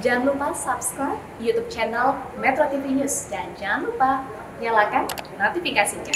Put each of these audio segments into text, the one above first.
Jangan lupa subscribe YouTube channel Metro TV News dan jangan lupa nyalakan notifikasinya.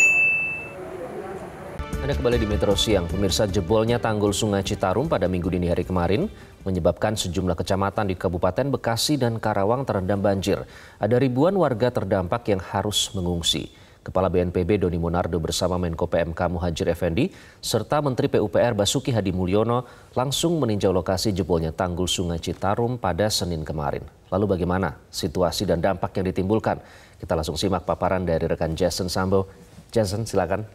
Anda kembali di Metro Siang. Pemirsa jebolnya tanggul Sungai Citarum pada minggu dini hari kemarin menyebabkan sejumlah kecamatan di Kabupaten Bekasi dan Karawang terendam banjir. Ada ribuan warga terdampak yang harus mengungsi. Kepala BNPB Doni Monardo bersama Menko PMK Muhajir Effendi serta Menteri PUPR Basuki Hadi Mulyono langsung meninjau lokasi jebolnya tanggul Sungai Citarum pada Senin kemarin. Lalu bagaimana situasi dan dampak yang ditimbulkan? Kita langsung simak paparan dari rekan Jason Sambo. Jason, silakan.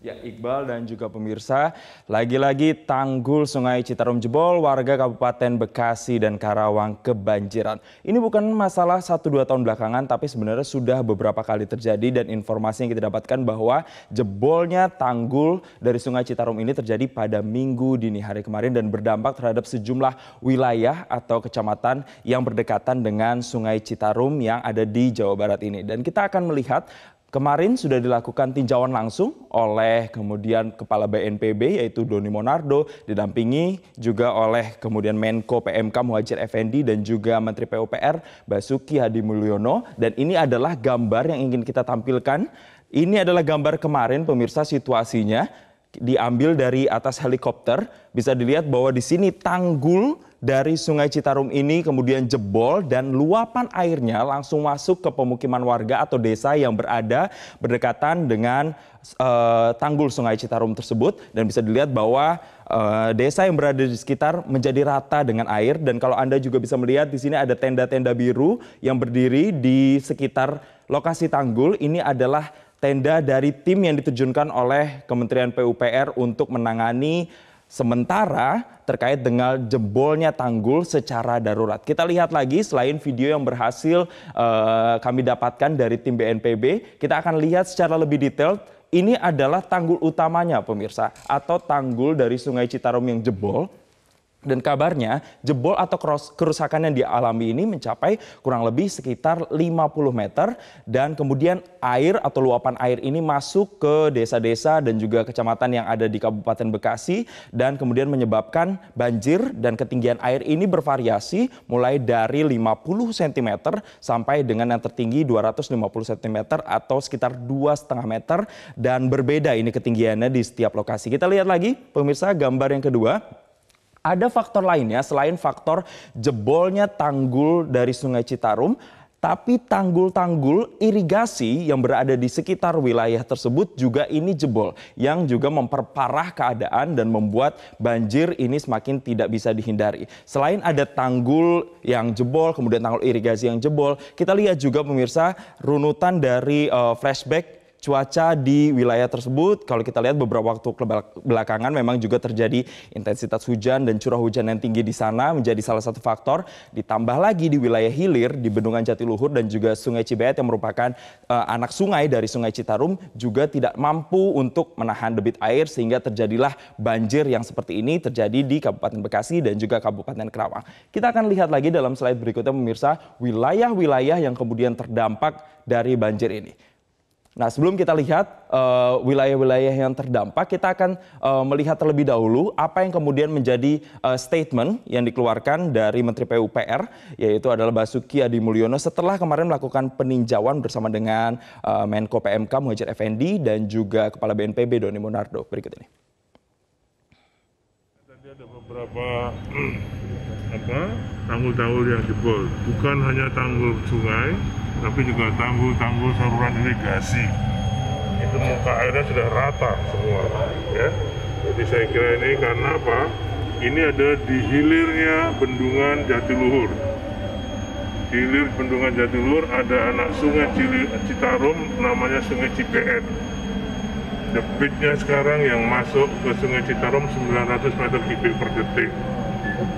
Ya Iqbal dan juga pemirsa, lagi-lagi tanggul sungai Citarum jebol, warga Kabupaten Bekasi dan Karawang kebanjiran. Ini bukan masalah 1-2 tahun belakangan, tapi sebenarnya sudah beberapa kali terjadi dan informasi yang kita dapatkan bahwa jebolnya tanggul dari sungai Citarum ini terjadi pada minggu dini hari kemarin dan berdampak terhadap sejumlah wilayah atau kecamatan yang berdekatan dengan sungai Citarum yang ada di Jawa Barat ini. Dan kita akan melihat Kemarin sudah dilakukan tinjauan langsung oleh kemudian Kepala BNPB yaitu Doni Monardo didampingi juga oleh kemudian Menko PMK Muhajir Effendi dan juga Menteri PUPR Basuki Hadi Mulyono dan ini adalah gambar yang ingin kita tampilkan. Ini adalah gambar kemarin pemirsa situasinya diambil dari atas helikopter bisa dilihat bahwa di sini tanggul dari Sungai Citarum ini kemudian jebol dan luapan airnya langsung masuk ke pemukiman warga atau desa yang berada berdekatan dengan uh, tanggul Sungai Citarum tersebut dan bisa dilihat bahwa uh, desa yang berada di sekitar menjadi rata dengan air dan kalau Anda juga bisa melihat di sini ada tenda-tenda biru yang berdiri di sekitar lokasi tanggul ini adalah tenda dari tim yang diterjunkan oleh Kementerian PUPR untuk menangani sementara terkait dengan jebolnya tanggul secara darurat. Kita lihat lagi selain video yang berhasil uh, kami dapatkan dari tim BNPB, kita akan lihat secara lebih detail ini adalah tanggul utamanya pemirsa atau tanggul dari Sungai Citarum yang jebol dan kabarnya jebol atau kerusakan yang dialami ini mencapai kurang lebih sekitar 50 meter dan kemudian air atau luapan air ini masuk ke desa-desa dan juga kecamatan yang ada di Kabupaten Bekasi dan kemudian menyebabkan banjir dan ketinggian air ini bervariasi mulai dari 50 cm sampai dengan yang tertinggi 250 cm atau sekitar 2,5 meter dan berbeda ini ketinggiannya di setiap lokasi. Kita lihat lagi pemirsa gambar yang kedua. Ada faktor lainnya selain faktor jebolnya tanggul dari Sungai Citarum, tapi tanggul-tanggul irigasi yang berada di sekitar wilayah tersebut juga ini jebol yang juga memperparah keadaan dan membuat banjir ini semakin tidak bisa dihindari. Selain ada tanggul yang jebol, kemudian tanggul irigasi yang jebol, kita lihat juga pemirsa runutan dari uh, flashback cuaca di wilayah tersebut. Kalau kita lihat beberapa waktu belakangan memang juga terjadi intensitas hujan dan curah hujan yang tinggi di sana menjadi salah satu faktor. Ditambah lagi di wilayah hilir di Bendungan Jatiluhur dan juga Sungai Cibet yang merupakan uh, anak sungai dari Sungai Citarum juga tidak mampu untuk menahan debit air sehingga terjadilah banjir yang seperti ini terjadi di Kabupaten Bekasi dan juga Kabupaten Kerawang. Kita akan lihat lagi dalam slide berikutnya pemirsa wilayah-wilayah yang kemudian terdampak dari banjir ini. Nah, sebelum kita lihat eh, wilayah-wilayah uh, yang terdampak, kita akan uh, melihat terlebih dahulu apa yang kemudian menjadi uh, statement yang dikeluarkan dari Menteri PUPR, yaitu adalah Basuki Adi Mulyono setelah kemarin melakukan peninjauan bersama dengan uh, Menko PMK Muhajir Effendi dan juga Kepala BNPB Doni Monardo. Berikut ini. Tadi ada beberapa tanggul-tanggul yang jebol, bukan hanya tanggul sungai, tapi juga tanggul-tanggul saluran irigasi itu muka airnya sudah rata semua ya jadi saya kira ini karena apa ini ada di hilirnya bendungan Jatiluhur hilir bendungan Jatiluhur ada anak sungai Citarum namanya sungai Cipet debitnya sekarang yang masuk ke sungai Citarum 900 meter kubik per detik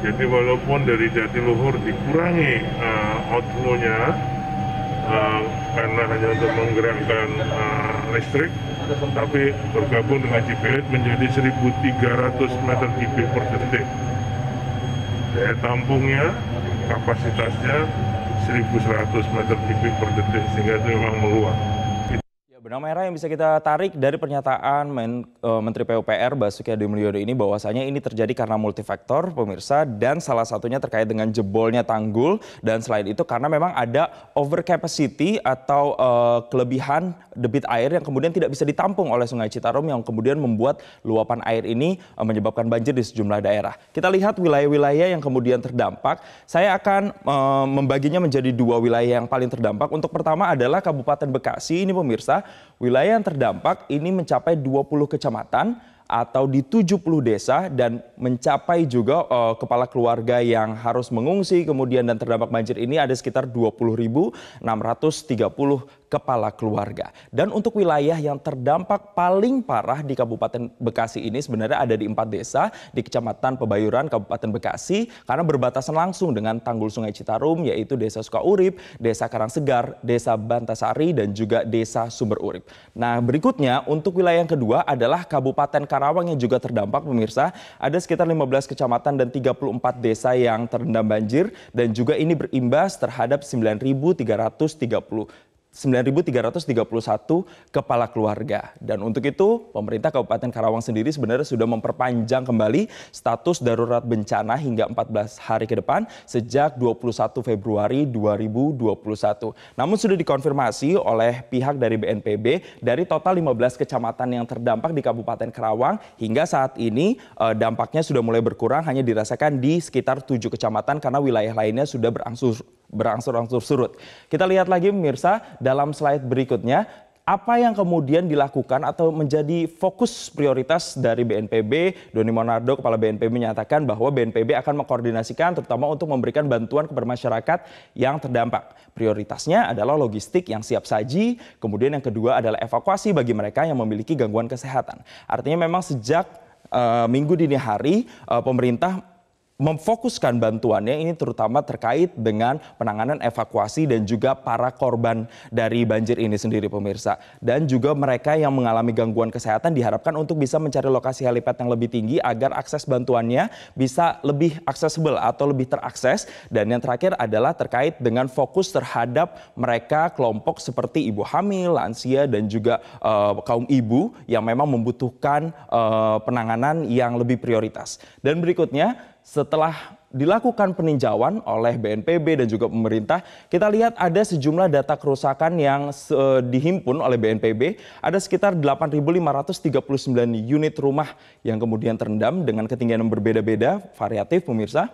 jadi walaupun dari Jatiluhur dikurangi uh, outflow-nya Eh, karena hanya untuk menggerakkan uh, listrik, tapi bergabung dengan GPS menjadi 1.300 meter kubik per detik. Daya tampungnya, kapasitasnya 1.100 meter kubik per detik, sehingga itu memang meluas. Benang merah yang bisa kita tarik dari pernyataan Men, uh, Menteri PUPR Basuki Adi Mulyodo ini bahwasanya ini terjadi karena multifaktor pemirsa dan salah satunya terkait dengan jebolnya tanggul dan selain itu karena memang ada overcapacity atau uh, kelebihan debit air yang kemudian tidak bisa ditampung oleh Sungai Citarum yang kemudian membuat luapan air ini uh, menyebabkan banjir di sejumlah daerah. Kita lihat wilayah-wilayah yang kemudian terdampak. Saya akan uh, membaginya menjadi dua wilayah yang paling terdampak. Untuk pertama adalah Kabupaten Bekasi ini pemirsa Wilayah yang terdampak ini mencapai 20 kecamatan atau di 70 desa dan mencapai juga uh, kepala keluarga yang harus mengungsi kemudian dan terdampak banjir ini ada sekitar 20.630 kepala keluarga. Dan untuk wilayah yang terdampak paling parah di Kabupaten Bekasi ini sebenarnya ada di empat desa di Kecamatan Pebayuran, Kabupaten Bekasi karena berbatasan langsung dengan tanggul Sungai Citarum yaitu Desa Sukaurip, Desa Karangsegar, Desa Bantasari dan juga Desa Sumber Urip. Nah berikutnya untuk wilayah yang kedua adalah Kabupaten Karawang yang juga terdampak pemirsa. Ada sekitar 15 kecamatan dan 34 desa yang terendam banjir dan juga ini berimbas terhadap 9.330 9.331 kepala keluarga. Dan untuk itu, pemerintah Kabupaten Karawang sendiri sebenarnya sudah memperpanjang kembali status darurat bencana hingga 14 hari ke depan sejak 21 Februari 2021. Namun sudah dikonfirmasi oleh pihak dari BNPB dari total 15 kecamatan yang terdampak di Kabupaten Karawang hingga saat ini eh, dampaknya sudah mulai berkurang hanya dirasakan di sekitar 7 kecamatan karena wilayah lainnya sudah berangsur berangsur-angsur surut. Kita lihat lagi pemirsa dalam slide berikutnya apa yang kemudian dilakukan atau menjadi fokus prioritas dari BNPB? Doni Monardo, Kepala BNPB menyatakan bahwa BNPB akan mengkoordinasikan terutama untuk memberikan bantuan kepada masyarakat yang terdampak. Prioritasnya adalah logistik yang siap saji, kemudian yang kedua adalah evakuasi bagi mereka yang memiliki gangguan kesehatan. Artinya memang sejak uh, minggu dini hari uh, pemerintah memfokuskan bantuannya ini terutama terkait dengan penanganan evakuasi dan juga para korban dari banjir ini sendiri pemirsa dan juga mereka yang mengalami gangguan kesehatan diharapkan untuk bisa mencari lokasi helipad yang lebih tinggi agar akses bantuannya bisa lebih aksesibel atau lebih terakses dan yang terakhir adalah terkait dengan fokus terhadap mereka kelompok seperti ibu hamil, lansia dan juga uh, kaum ibu yang memang membutuhkan uh, penanganan yang lebih prioritas dan berikutnya setelah dilakukan peninjauan oleh BNPB dan juga pemerintah, kita lihat ada sejumlah data kerusakan yang dihimpun oleh BNPB. Ada sekitar 8.539 unit rumah yang kemudian terendam dengan ketinggian yang berbeda-beda, variatif pemirsa.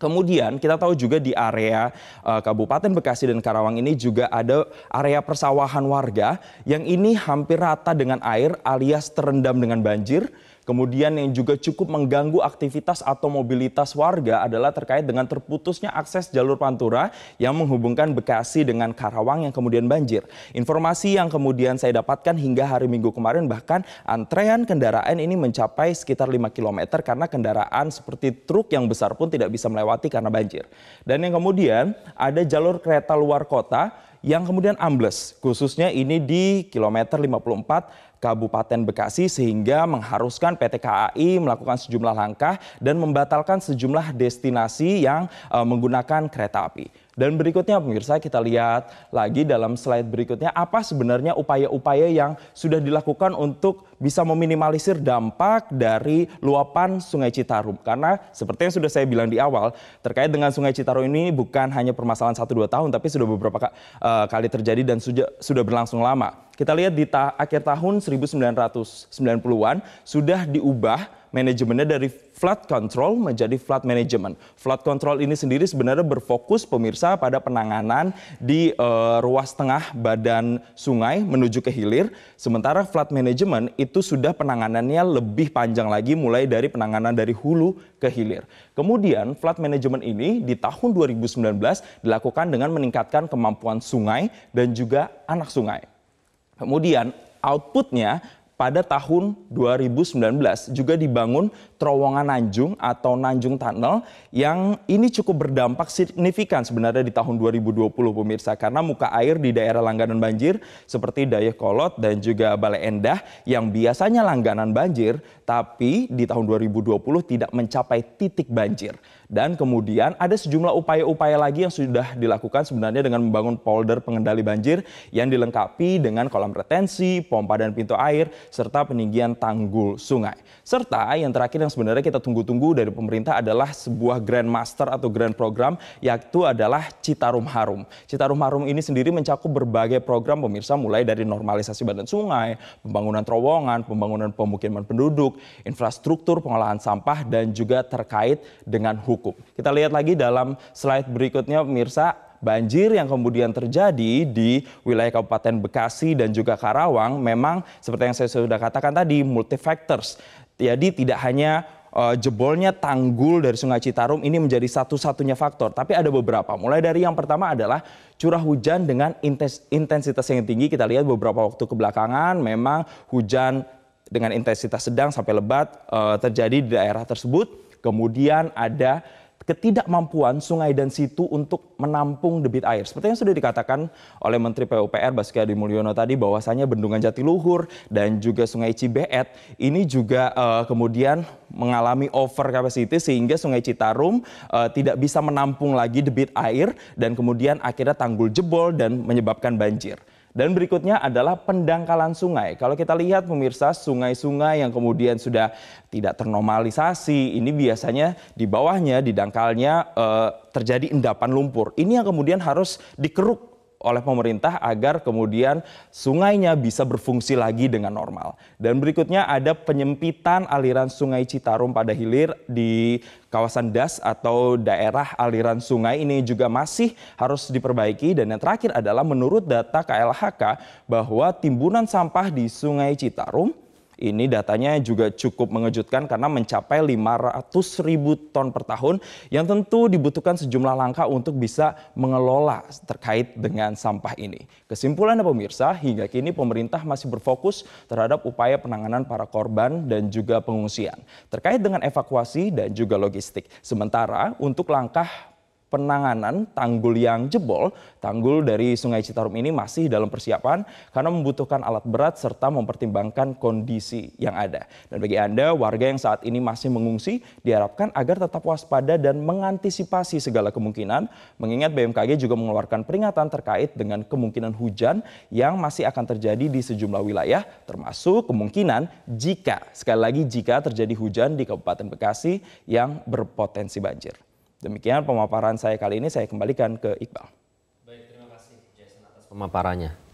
Kemudian kita tahu juga di area uh, Kabupaten Bekasi dan Karawang ini juga ada area persawahan warga yang ini hampir rata dengan air alias terendam dengan banjir. Kemudian yang juga cukup mengganggu aktivitas atau mobilitas warga adalah terkait dengan terputusnya akses jalur Pantura yang menghubungkan Bekasi dengan Karawang yang kemudian banjir. Informasi yang kemudian saya dapatkan hingga hari Minggu kemarin bahkan antrean kendaraan ini mencapai sekitar 5 km karena kendaraan seperti truk yang besar pun tidak bisa melewati karena banjir. Dan yang kemudian ada jalur kereta luar kota yang kemudian ambles. Khususnya ini di kilometer 54 Kabupaten Bekasi sehingga mengharuskan PT KAI melakukan sejumlah langkah dan membatalkan sejumlah destinasi yang uh, menggunakan kereta api. Dan berikutnya pemirsa kita lihat lagi dalam slide berikutnya apa sebenarnya upaya-upaya yang sudah dilakukan untuk bisa meminimalisir dampak dari luapan Sungai Citarum. Karena seperti yang sudah saya bilang di awal terkait dengan Sungai Citarum ini bukan hanya permasalahan 1-2 tahun tapi sudah beberapa eh, kali terjadi dan sudah, berlangsung lama. Kita lihat di akhir tahun 1990-an sudah diubah manajemennya dari flood control menjadi flood management. Flood control ini sendiri sebenarnya berfokus pemirsa pada penanganan di uh, ruas tengah badan sungai menuju ke hilir. Sementara flood management itu sudah penanganannya lebih panjang lagi mulai dari penanganan dari hulu ke hilir. Kemudian flood management ini di tahun 2019 dilakukan dengan meningkatkan kemampuan sungai dan juga anak sungai. Kemudian outputnya pada tahun 2019 juga dibangun terowongan Nanjung atau Nanjung Tunnel yang ini cukup berdampak signifikan sebenarnya di tahun 2020 pemirsa karena muka air di daerah langganan banjir seperti Kolot dan juga Balai Endah yang biasanya langganan banjir tapi di tahun 2020 tidak mencapai titik banjir. Dan kemudian ada sejumlah upaya-upaya lagi yang sudah dilakukan sebenarnya dengan membangun polder pengendali banjir yang dilengkapi dengan kolam retensi, pompa dan pintu air, serta peninggian tanggul sungai. Serta yang terakhir yang sebenarnya kita tunggu-tunggu dari pemerintah adalah sebuah grand master atau grand program yaitu adalah Citarum Harum. Citarum Harum ini sendiri mencakup berbagai program pemirsa mulai dari normalisasi badan sungai, pembangunan terowongan, pembangunan pemukiman penduduk, infrastruktur pengolahan sampah dan juga terkait dengan hukum cukup. Kita lihat lagi dalam slide berikutnya pemirsa, banjir yang kemudian terjadi di wilayah Kabupaten Bekasi dan juga Karawang memang seperti yang saya sudah katakan tadi multifactors. Jadi tidak hanya uh, jebolnya tanggul dari Sungai Citarum ini menjadi satu-satunya faktor, tapi ada beberapa. Mulai dari yang pertama adalah curah hujan dengan intensitas yang tinggi. Kita lihat beberapa waktu kebelakangan memang hujan dengan intensitas sedang sampai lebat uh, terjadi di daerah tersebut Kemudian ada ketidakmampuan sungai dan situ untuk menampung debit air. Seperti yang sudah dikatakan oleh Menteri PUPR Basuki Adi Mulyono tadi bahwasanya bendungan Jatiluhur dan juga Sungai Cibeet ini juga uh, kemudian mengalami over capacity sehingga Sungai Citarum uh, tidak bisa menampung lagi debit air dan kemudian akhirnya tanggul jebol dan menyebabkan banjir. Dan berikutnya adalah pendangkalan sungai. Kalau kita lihat pemirsa sungai-sungai yang kemudian sudah tidak ternormalisasi, ini biasanya di bawahnya, di dangkalnya eh, terjadi endapan lumpur. Ini yang kemudian harus dikeruk oleh pemerintah agar kemudian sungainya bisa berfungsi lagi dengan normal. Dan berikutnya ada penyempitan aliran sungai Citarum pada hilir di kawasan das atau daerah aliran sungai ini juga masih harus diperbaiki. Dan yang terakhir adalah menurut data KLHK bahwa timbunan sampah di sungai Citarum ini datanya juga cukup mengejutkan karena mencapai 500 ribu ton per tahun yang tentu dibutuhkan sejumlah langkah untuk bisa mengelola terkait dengan sampah ini. Kesimpulannya pemirsa, hingga kini pemerintah masih berfokus terhadap upaya penanganan para korban dan juga pengungsian terkait dengan evakuasi dan juga logistik. Sementara untuk langkah penanganan tanggul yang jebol. Tanggul dari Sungai Citarum ini masih dalam persiapan karena membutuhkan alat berat serta mempertimbangkan kondisi yang ada. Dan bagi Anda, warga yang saat ini masih mengungsi diharapkan agar tetap waspada dan mengantisipasi segala kemungkinan mengingat BMKG juga mengeluarkan peringatan terkait dengan kemungkinan hujan yang masih akan terjadi di sejumlah wilayah termasuk kemungkinan jika sekali lagi jika terjadi hujan di Kabupaten Bekasi yang berpotensi banjir. Demikian pemaparan saya kali ini, saya kembalikan ke Iqbal. Baik, terima kasih Jason atas pemaparannya.